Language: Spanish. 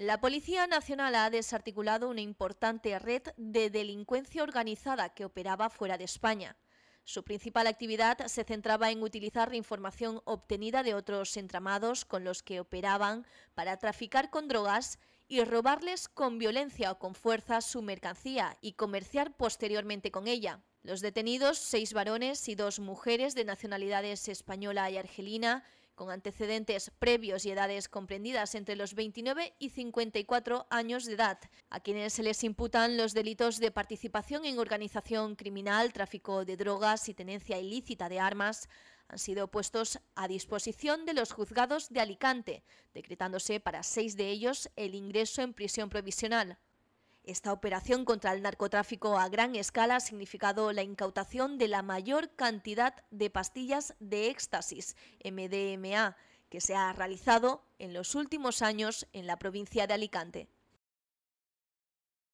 La Policía Nacional ha desarticulado una importante red de delincuencia organizada que operaba fuera de España. Su principal actividad se centraba en utilizar la información obtenida de otros entramados con los que operaban para traficar con drogas y robarles con violencia o con fuerza su mercancía y comerciar posteriormente con ella. Los detenidos, seis varones y dos mujeres de nacionalidades española y argelina, con antecedentes previos y edades comprendidas entre los 29 y 54 años de edad, a quienes se les imputan los delitos de participación en organización criminal, tráfico de drogas y tenencia ilícita de armas, han sido puestos a disposición de los juzgados de Alicante, decretándose para seis de ellos el ingreso en prisión provisional. Esta operación contra el narcotráfico a gran escala ha significado la incautación de la mayor cantidad de pastillas de éxtasis, MDMA, que se ha realizado en los últimos años en la provincia de Alicante.